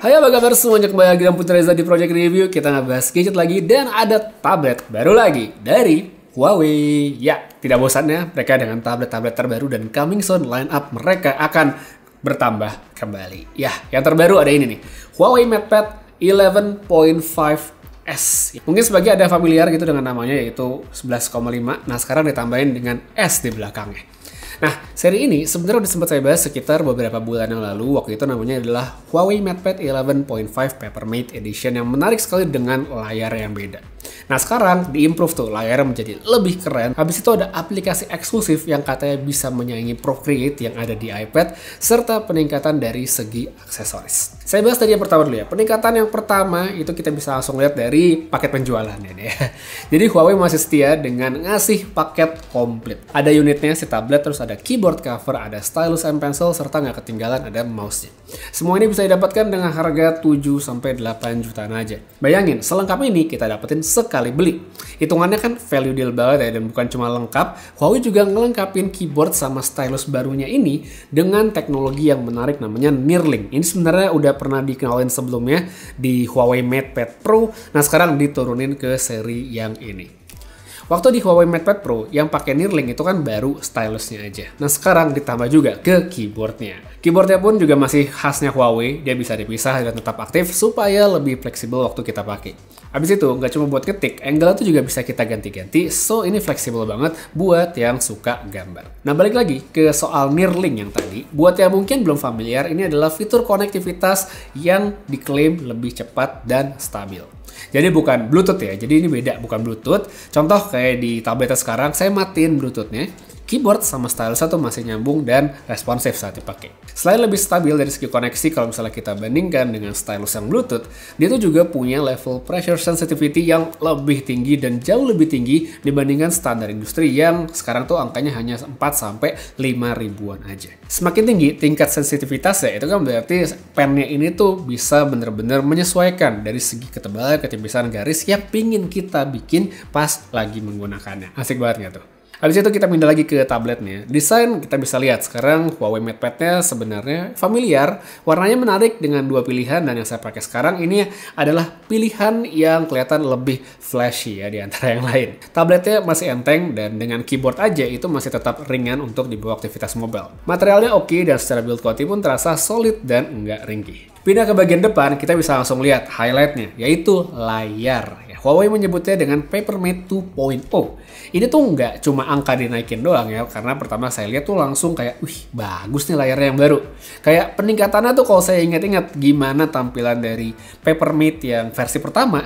Hai apa kabar semuanya kembali lagi dalam Putri Reza di Project Review Kita ngebahas gadget lagi dan ada tablet baru lagi dari Huawei Ya, tidak bosannya mereka dengan tablet-tablet terbaru dan coming soon line up mereka akan bertambah kembali Ya, yang terbaru ada ini nih Huawei MatePad 11.5 S. Mungkin sebagai ada familiar gitu dengan namanya yaitu 11,5. Nah, sekarang ditambahin dengan S di belakangnya. Nah, seri ini sebenarnya udah sempat saya bahas sekitar beberapa bulan yang lalu. Waktu itu namanya adalah Huawei MatePad 11.5 Peppermate Edition yang menarik sekali dengan layar yang beda. Nah sekarang diimprove tuh layar menjadi lebih keren. Habis itu ada aplikasi eksklusif yang katanya bisa menyaingi Procreate yang ada di iPad serta peningkatan dari segi aksesoris. Saya bahas tadi yang pertama dulu ya. Peningkatan yang pertama itu kita bisa langsung lihat dari paket penjualan ya. Jadi Huawei masih setia dengan ngasih paket komplit. Ada unitnya, si tablet, terus ada keyboard cover, ada stylus and pencil, serta nggak ketinggalan ada mouse-nya. Semua ini bisa didapatkan dengan harga 7-8 jutaan aja. Bayangin, selengkap ini kita dapetin sekali beli. Hitungannya kan value deal banget ya, dan bukan cuma lengkap, Huawei juga ngelengkapin keyboard sama stylus barunya ini dengan teknologi yang menarik namanya Nearlink. Ini sebenarnya udah pernah dikenalin sebelumnya di Huawei MatePad Pro. Nah sekarang diturunin ke seri yang ini. Waktu di Huawei MatePad Pro yang pakai Neuralink itu kan baru stylusnya aja. Nah sekarang ditambah juga ke keyboardnya. Keyboardnya pun juga masih khasnya Huawei, dia bisa dipisah dan tetap aktif supaya lebih fleksibel waktu kita pakai. Abis itu, nggak cuma buat ketik, angle itu juga bisa kita ganti-ganti, so ini fleksibel banget buat yang suka gambar. Nah balik lagi ke soal Nearlink yang tadi, buat yang mungkin belum familiar, ini adalah fitur konektivitas yang diklaim lebih cepat dan stabil. Jadi bukan Bluetooth ya, jadi ini beda, bukan Bluetooth. Contoh kayak di tablet sekarang, saya matiin Bluetoothnya, keyboard sama stylus satu masih nyambung dan responsif saat dipakai. Selain lebih stabil dari segi koneksi kalau misalnya kita bandingkan dengan stylus yang Bluetooth, dia tuh juga punya level pressure sensitivity yang lebih tinggi dan jauh lebih tinggi dibandingkan standar industri yang sekarang tuh angkanya hanya 4 sampai 5 ribuan aja. Semakin tinggi tingkat sensitivitasnya itu kan berarti pennya ini tuh bisa benar-benar menyesuaikan dari segi ketebalan, ketipisan garis yang pingin kita bikin pas lagi menggunakannya. Asik banget nggak tuh? Habis itu kita pindah lagi ke tabletnya. Desain kita bisa lihat sekarang Huawei MatePad-nya sebenarnya familiar, warnanya menarik dengan dua pilihan dan yang saya pakai sekarang ini adalah pilihan yang kelihatan lebih flashy ya di antara yang lain. Tabletnya masih enteng dan dengan keyboard aja itu masih tetap ringan untuk dibawa aktivitas mobile. Materialnya oke okay, dan secara build quality pun terasa solid dan nggak ringkih. Pindah ke bagian depan, kita bisa langsung lihat highlightnya, yaitu layar. Ya, Huawei menyebutnya dengan Papermate 2.0. Ini tuh nggak cuma angka dinaikin doang ya, karena pertama saya lihat tuh langsung kayak, wih bagus nih layarnya yang baru. Kayak peningkatannya tuh kalau saya ingat-ingat gimana tampilan dari Papermate yang versi pertama,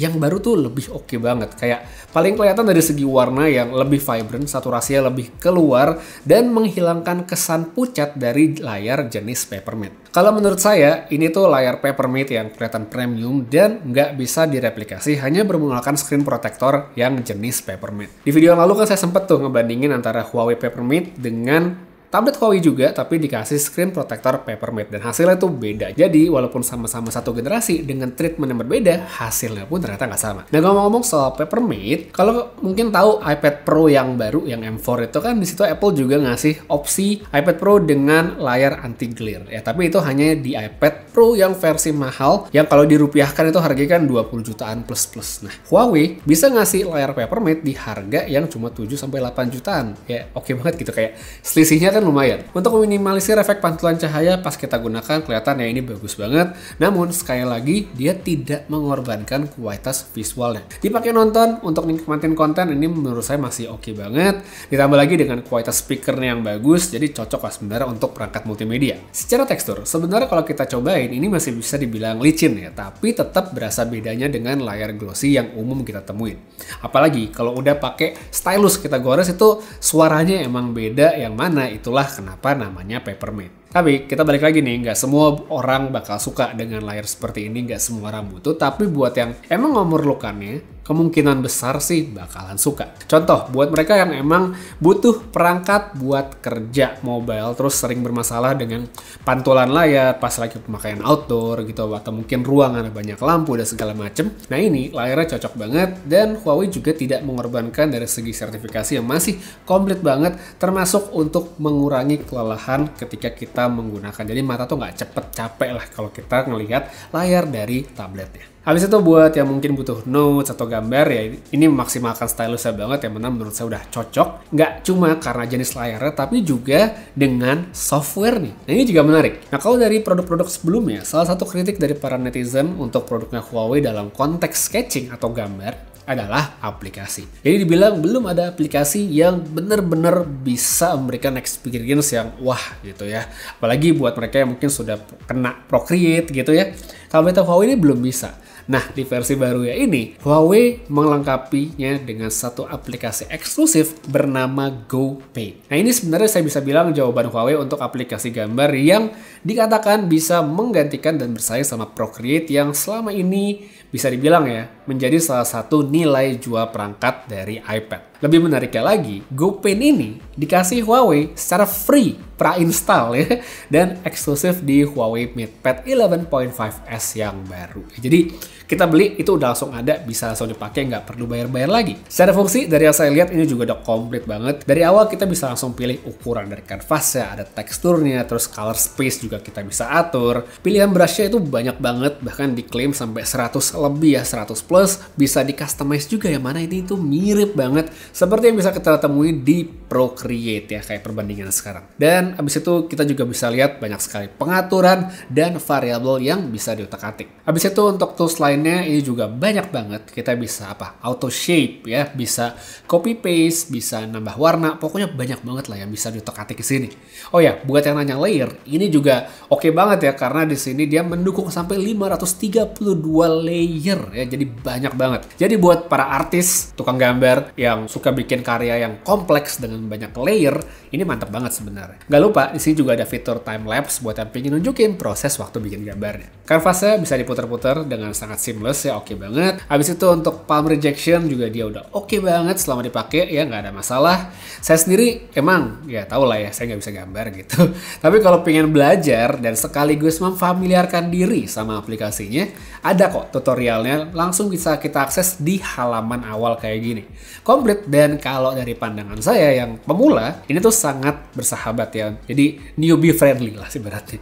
yang baru tuh lebih oke okay banget. Kayak paling kelihatan dari segi warna yang lebih vibrant, saturasinya lebih keluar, dan menghilangkan kesan pucat dari layar jenis Peppermint. Kalau menurut saya, ini tuh layar Peppermint yang kelihatan premium dan nggak bisa direplikasi hanya bermodalkan screen protector yang jenis Peppermint. Di video yang lalu kan saya sempet tuh ngebandingin antara Huawei Peppermint dengan tablet Huawei juga tapi dikasih screen protector Papermate dan hasilnya tuh beda. Jadi walaupun sama-sama satu generasi dengan treatment yang berbeda, hasilnya pun ternyata nggak sama. Nah ngomong-ngomong soal Papermate, kalau mungkin tahu iPad Pro yang baru yang M4 itu kan di situ Apple juga ngasih opsi iPad Pro dengan layar anti glare. Ya tapi itu hanya di iPad Pro yang versi mahal yang kalau dirupiahkan itu harganya kan 20 jutaan plus plus. Nah, Huawei bisa ngasih layar Papermate di harga yang cuma 7 sampai 8 jutaan. Ya, oke okay banget gitu kayak selisihnya kan lumayan. Untuk meminimalisir efek pantulan cahaya pas kita gunakan kelihatan ya ini bagus banget. Namun sekali lagi dia tidak mengorbankan kualitas visualnya. Dipakai nonton untuk nikmatin konten ini menurut saya masih oke okay banget. Ditambah lagi dengan kualitas speakernya yang bagus, jadi cocok lah sebenarnya untuk perangkat multimedia. Secara tekstur, sebenarnya kalau kita cobain ini masih bisa dibilang licin ya, tapi tetap berasa bedanya dengan layar glossy yang umum kita temuin. Apalagi kalau udah pakai stylus kita gores itu suaranya emang beda yang mana itulah kenapa namanya papermate. Tapi kita balik lagi nih, nggak semua orang bakal suka dengan layar seperti ini, nggak semua orang butuh. Tapi buat yang emang memerlukannya, kemungkinan besar sih bakalan suka. Contoh, buat mereka yang emang butuh perangkat buat kerja mobile, terus sering bermasalah dengan pantulan layar pas lagi pemakaian outdoor gitu, atau mungkin ruangan banyak lampu dan segala macem. Nah ini layarnya cocok banget dan Huawei juga tidak mengorbankan dari segi sertifikasi yang masih komplit banget, termasuk untuk mengurangi kelelahan ketika kita kita menggunakan. Jadi mata tuh nggak cepet capek lah kalau kita ngelihat layar dari tabletnya. Habis itu buat yang mungkin butuh notes atau gambar ya ini memaksimalkan stylusnya banget yang mana menurut saya udah cocok. Nggak cuma karena jenis layarnya tapi juga dengan software nih. Nah ini juga menarik. Nah kalau dari produk-produk sebelumnya salah satu kritik dari para netizen untuk produknya Huawei dalam konteks sketching atau gambar adalah aplikasi. Jadi dibilang belum ada aplikasi yang benar-benar bisa memberikan experience yang wah gitu ya. Apalagi buat mereka yang mungkin sudah kena Procreate gitu ya kamera Huawei ini belum bisa. Nah, di versi baru ya ini, Huawei melengkapinya dengan satu aplikasi eksklusif bernama GoPay. Nah, ini sebenarnya saya bisa bilang jawaban Huawei untuk aplikasi gambar yang dikatakan bisa menggantikan dan bersaing sama Procreate yang selama ini bisa dibilang ya menjadi salah satu nilai jual perangkat dari iPad. Lebih menariknya lagi, GoPen ini dikasih Huawei secara free pra-install ya dan eksklusif di Huawei MatePad 11.5s yang baru. Jadi kita beli, itu udah langsung ada, bisa langsung dipakai, nggak perlu bayar-bayar lagi. Secara fungsi, dari yang saya lihat ini juga udah komplit banget. Dari awal kita bisa langsung pilih ukuran dari kanvasnya, ada teksturnya, terus color space juga kita bisa atur. Pilihan brushnya itu banyak banget, bahkan diklaim sampai 100 lebih ya, 100 plus. Bisa di-customize juga ya. mana ini itu mirip banget. Seperti yang bisa kita temui di Procreate ya kayak perbandingan sekarang. Dan abis itu kita juga bisa lihat banyak sekali pengaturan dan variabel yang bisa diotak atik Abis itu untuk tools lainnya ini juga banyak banget. Kita bisa apa? Auto shape ya, bisa copy paste, bisa nambah warna. Pokoknya banyak banget lah yang bisa diotak atik di sini. Oh ya, buat yang nanya layer, ini juga oke okay banget ya karena di sini dia mendukung sampai 532 layer ya. Jadi banyak banget. Jadi buat para artis, tukang gambar yang suka bikin karya yang kompleks dengan dengan banyak layer, ini mantap banget sebenarnya. Nggak lupa, di sini juga ada fitur time lapse buat yang pengen nunjukin proses waktu bikin gambarnya. Kanvasnya bisa diputar-putar dengan sangat seamless ya, oke okay banget. Habis itu untuk palm rejection juga dia udah oke okay banget selama dipakai ya nggak ada masalah. Saya sendiri emang ya tau lah ya, saya nggak bisa gambar gitu. Tapi kalau pengen belajar dan sekaligus memfamiliarkan diri sama aplikasinya, ada kok tutorialnya langsung bisa kita akses di halaman awal kayak gini. Komplit dan kalau dari pandangan saya yang yang pemula ini tuh sangat bersahabat ya. Jadi newbie friendly lah sebenarnya.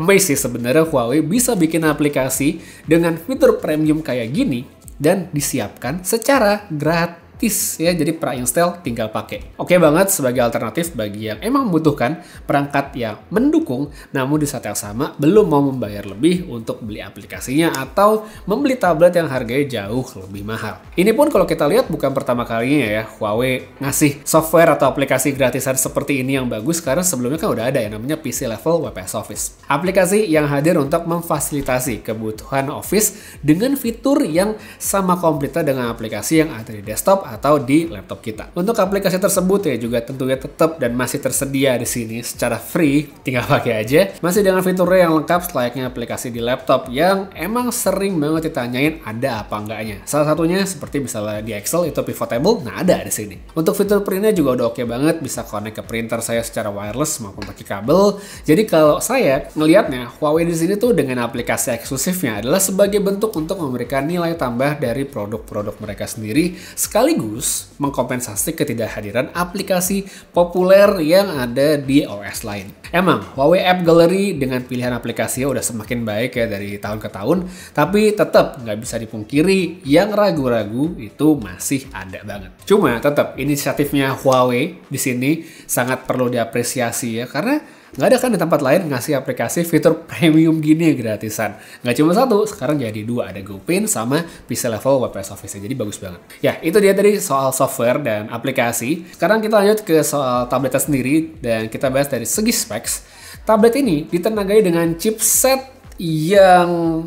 Amazing sih sebenarnya Huawei bisa bikin aplikasi dengan fitur premium kayak gini dan disiapkan secara gratis gratis ya jadi pra-install tinggal pakai. Oke banget sebagai alternatif bagi yang emang membutuhkan perangkat yang mendukung namun di saat yang sama belum mau membayar lebih untuk beli aplikasinya atau membeli tablet yang harganya jauh lebih mahal. Ini pun kalau kita lihat bukan pertama kalinya ya Huawei ngasih software atau aplikasi gratisan seperti ini yang bagus karena sebelumnya kan udah ada yang namanya PC Level WPS Office. Aplikasi yang hadir untuk memfasilitasi kebutuhan Office dengan fitur yang sama komplitnya dengan aplikasi yang ada di desktop atau di laptop kita. Untuk aplikasi tersebut ya juga tentunya tetap dan masih tersedia di sini secara free, tinggal pakai aja. Masih dengan fiturnya yang lengkap selayaknya aplikasi di laptop yang emang sering banget ditanyain ada apa enggaknya. Salah satunya seperti misalnya di Excel itu table nah ada di sini. Untuk fitur printnya juga udah oke okay banget, bisa connect ke printer saya secara wireless maupun pakai kabel. Jadi kalau saya ngelihatnya Huawei di sini tuh dengan aplikasi eksklusifnya adalah sebagai bentuk untuk memberikan nilai tambah dari produk-produk mereka sendiri sekali sekaligus mengkompensasi ketidakhadiran aplikasi populer yang ada di OS lain. Emang, Huawei App Gallery dengan pilihan aplikasi udah semakin baik ya dari tahun ke tahun, tapi tetap nggak bisa dipungkiri yang ragu-ragu itu masih ada banget. Cuma tetap inisiatifnya Huawei di sini sangat perlu diapresiasi ya, karena Nggak ada kan di tempat lain ngasih aplikasi fitur premium gini gratisan. Nggak cuma satu, sekarang jadi dua. Ada GoPin sama PC Level WordPress Office. Jadi bagus banget. Ya, itu dia tadi soal software dan aplikasi. Sekarang kita lanjut ke soal tabletnya sendiri. Dan kita bahas dari segi specs. Tablet ini ditenagai dengan chipset yang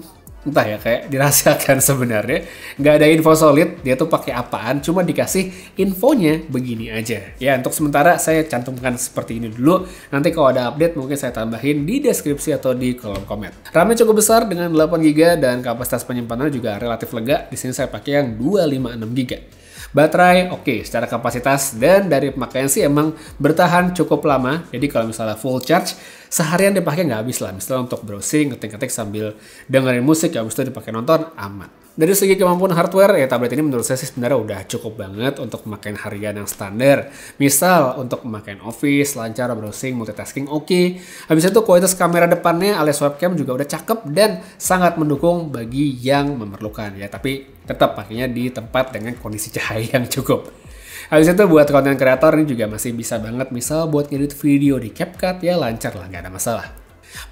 entah ya kayak dirahasiakan sebenarnya nggak ada info solid dia tuh pakai apaan cuma dikasih infonya begini aja ya untuk sementara saya cantumkan seperti ini dulu nanti kalau ada update mungkin saya tambahin di deskripsi atau di kolom komen RAM cukup besar dengan 8GB dan kapasitas penyimpanan juga relatif lega di sini saya pakai yang 256GB Baterai oke okay, secara kapasitas dan dari pemakaian sih emang bertahan cukup lama. Jadi kalau misalnya full charge seharian dipakai nggak habis lah. Misalnya untuk browsing, ketik-ketik sambil dengerin musik, ya habis itu dipakai nonton, aman. Dari segi kemampuan hardware, ya tablet ini menurut saya sih sebenarnya udah cukup banget untuk pemakaian harian yang standar. Misal untuk pemakaian office, lancar browsing, multitasking, oke. Okay. Habis itu kualitas kamera depannya alias webcam juga udah cakep dan sangat mendukung bagi yang memerlukan ya. Tapi tetap pakainya di tempat dengan kondisi cahaya yang cukup. Habis itu buat konten kreator ini juga masih bisa banget misal buat ngedit video di CapCut ya lancar lah nggak ada masalah.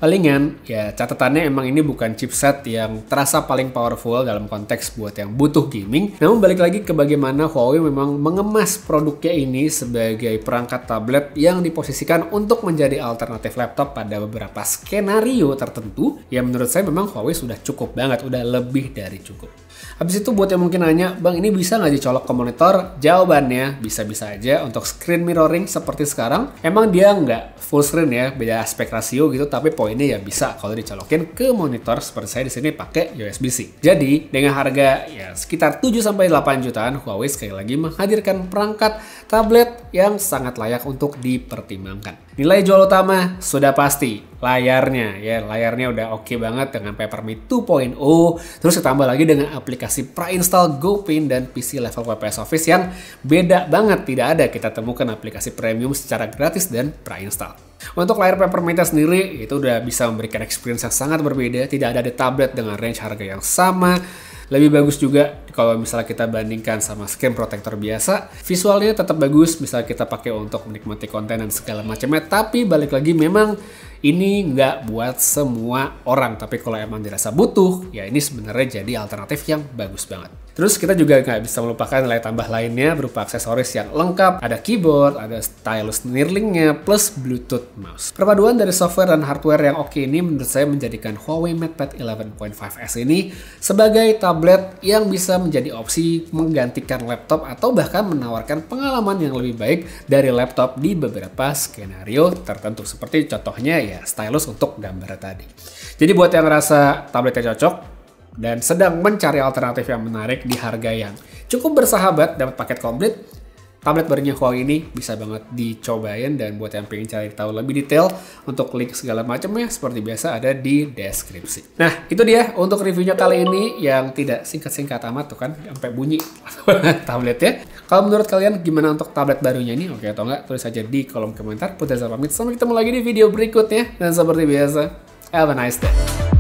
Palingan ya catatannya emang ini bukan chipset yang terasa paling powerful dalam konteks buat yang butuh gaming. Namun balik lagi ke bagaimana Huawei memang mengemas produknya ini sebagai perangkat tablet yang diposisikan untuk menjadi alternatif laptop pada beberapa skenario tertentu. Ya menurut saya memang Huawei sudah cukup banget, udah lebih dari cukup. Habis itu buat yang mungkin nanya, Bang ini bisa nggak dicolok ke monitor? Jawabannya bisa-bisa aja untuk screen mirroring seperti sekarang. Emang dia nggak full screen ya, beda aspek rasio gitu, tapi poinnya ya bisa kalau dicolokin ke monitor seperti saya di sini pakai USB-C. Jadi dengan harga ya sekitar 7-8 jutaan, Huawei sekali lagi menghadirkan perangkat tablet yang sangat layak untuk dipertimbangkan. Nilai jual utama sudah pasti layarnya ya layarnya udah oke okay banget dengan Peppermint 2.0 terus ditambah lagi dengan aplikasi pre pre-install GoPin dan PC level WPS Office yang beda banget tidak ada kita temukan aplikasi premium secara gratis dan pre pre-install. Untuk layar Peppermint sendiri itu udah bisa memberikan experience yang sangat berbeda, tidak ada di tablet dengan range harga yang sama, lebih bagus juga kalau misalnya kita bandingkan sama screen protector biasa. Visualnya tetap bagus, misalnya kita pakai untuk menikmati konten dan segala macamnya. Tapi balik lagi memang ini nggak buat semua orang, tapi kalau emang dirasa butuh, ya ini sebenarnya jadi alternatif yang bagus banget. Terus kita juga nggak bisa melupakan nilai tambah lainnya berupa aksesoris yang lengkap. Ada keyboard, ada stylus nirlingnya plus bluetooth mouse. Perpaduan dari software dan hardware yang oke ini menurut saya menjadikan Huawei MatePad 11.5s ini sebagai tablet yang bisa menjadi opsi menggantikan laptop atau bahkan menawarkan pengalaman yang lebih baik dari laptop di beberapa skenario tertentu. Seperti contohnya ya stylus untuk gambar tadi. Jadi buat yang rasa tabletnya cocok dan sedang mencari alternatif yang menarik di harga yang cukup bersahabat dapat paket komplit, tablet barunya Huawei ini bisa banget dicobain dan buat yang pengen cari tahu lebih detail untuk link segala macamnya seperti biasa ada di deskripsi. Nah itu dia untuk reviewnya kali ini yang tidak singkat-singkat amat tuh kan sampai bunyi tabletnya. Kalau menurut kalian gimana untuk tablet barunya ini oke atau enggak tulis aja di kolom komentar. Putri saya pamit sampai ketemu lagi di video berikutnya dan seperti biasa have a nice day.